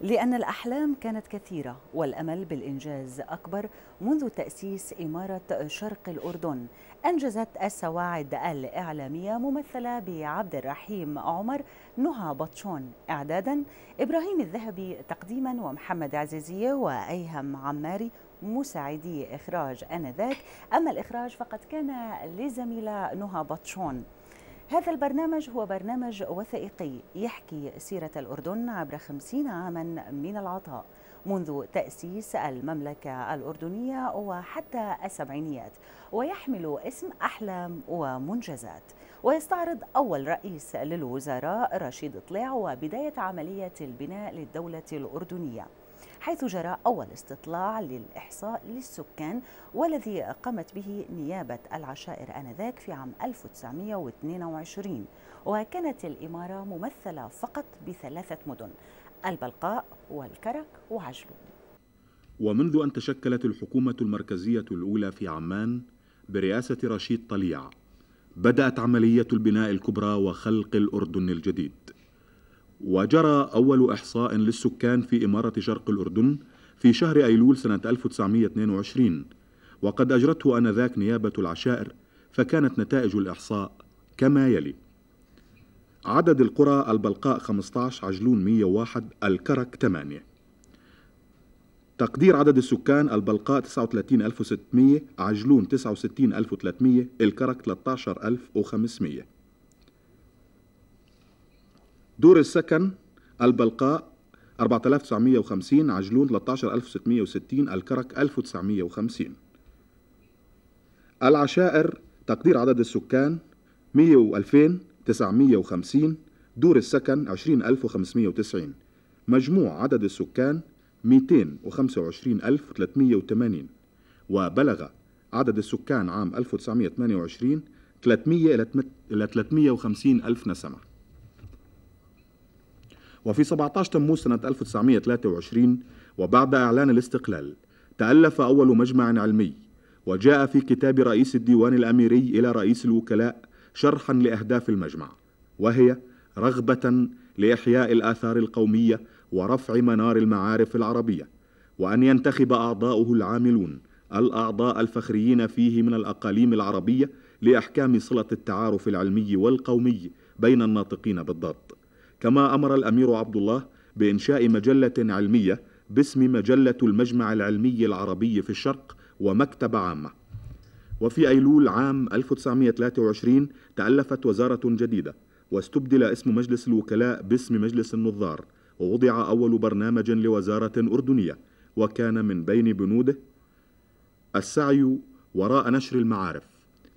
لأن الأحلام كانت كثيرة والأمل بالإنجاز أكبر منذ تأسيس إمارة شرق الأردن أنجزت السواعد الإعلامية ممثلة بعبد الرحيم عمر نهى بطشون إعدادا إبراهيم الذهبي تقديما ومحمد عزيزية وأيهم عماري مساعدي إخراج آنذاك أما الإخراج فقد كان لزميلة نهى بطشون هذا البرنامج هو برنامج وثائقي يحكي سيرة الأردن عبر خمسين عاما من العطاء منذ تأسيس المملكة الأردنية وحتى السبعينيات ويحمل اسم أحلام ومنجزات ويستعرض أول رئيس للوزراء رشيد طلع وبداية عملية البناء للدولة الأردنية حيث جرى أول استطلاع للإحصاء للسكان والذي قامت به نيابة العشائر آنذاك في عام 1922 وكانت الإمارة ممثلة فقط بثلاثة مدن البلقاء والكرك وعجلون ومنذ أن تشكلت الحكومة المركزية الأولى في عمان برئاسة رشيد طليع بدأت عملية البناء الكبرى وخلق الأردن الجديد وجرى أول إحصاء للسكان في إمارة شرق الأردن في شهر أيلول سنة 1922 وقد أجرته آنذاك نيابة العشائر فكانت نتائج الإحصاء كما يلي عدد القرى البلقاء 15 عجلون 101 الكرك 8 تقدير عدد السكان البلقاء 39600 عجلون 69300 الكرك 13500 دور السكن البلقاء 4950 عجلون 13660 الكرك 1950 العشائر تقدير عدد السكان 102950 دور السكن 20590 مجموع عدد السكان 225380 وبلغ عدد السكان عام 1928 300 إلى 350 ألف نسمة وفي 17 تموز سنة 1923 وبعد إعلان الاستقلال تألف أول مجمع علمي وجاء في كتاب رئيس الديوان الأميري إلى رئيس الوكلاء شرحا لأهداف المجمع وهي رغبة لإحياء الآثار القومية ورفع منار المعارف العربية وأن ينتخب أعضاؤه العاملون الأعضاء الفخريين فيه من الأقاليم العربية لإحكام صلة التعارف العلمي والقومي بين الناطقين بالضبط كما أمر الأمير عبد الله بإنشاء مجلة علمية باسم مجلة المجمع العلمي العربي في الشرق ومكتبة عامة وفي أيلول عام 1923 تألفت وزارة جديدة واستبدل اسم مجلس الوكلاء باسم مجلس النظار ووضع أول برنامج لوزارة أردنية وكان من بين بنوده السعي وراء نشر المعارف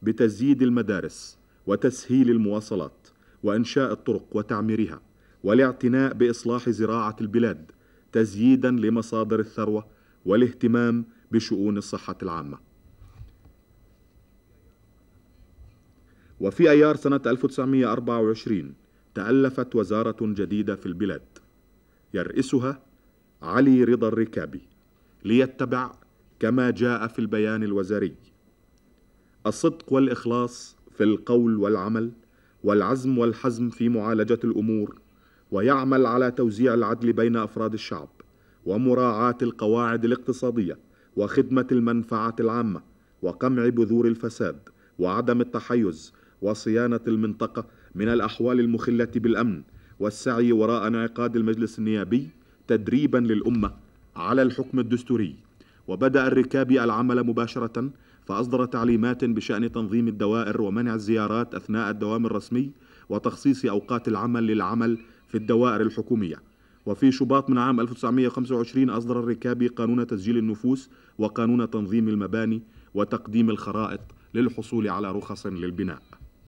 بتزييد المدارس وتسهيل المواصلات وإنشاء الطرق وتعميرها والاعتناء باصلاح زراعه البلاد تزييدا لمصادر الثروه والاهتمام بشؤون الصحه العامه. وفي ايار سنه 1924 تالفت وزاره جديده في البلاد يرئسها علي رضا الركابي ليتبع كما جاء في البيان الوزاري الصدق والاخلاص في القول والعمل والعزم والحزم في معالجه الامور ويعمل على توزيع العدل بين أفراد الشعب ومراعاة القواعد الاقتصادية وخدمة المنفعة العامة وقمع بذور الفساد وعدم التحيز وصيانة المنطقة من الأحوال المخلة بالأمن والسعي وراء انعقاد المجلس النيابي تدريبا للأمة على الحكم الدستوري وبدأ الركابي العمل مباشرة فأصدر تعليمات بشأن تنظيم الدوائر ومنع الزيارات أثناء الدوام الرسمي وتخصيص أوقات العمل للعمل في الدوائر الحكومية وفي شباط من عام 1925 أصدر الركابي قانون تسجيل النفوس وقانون تنظيم المباني وتقديم الخرائط للحصول على رخص للبناء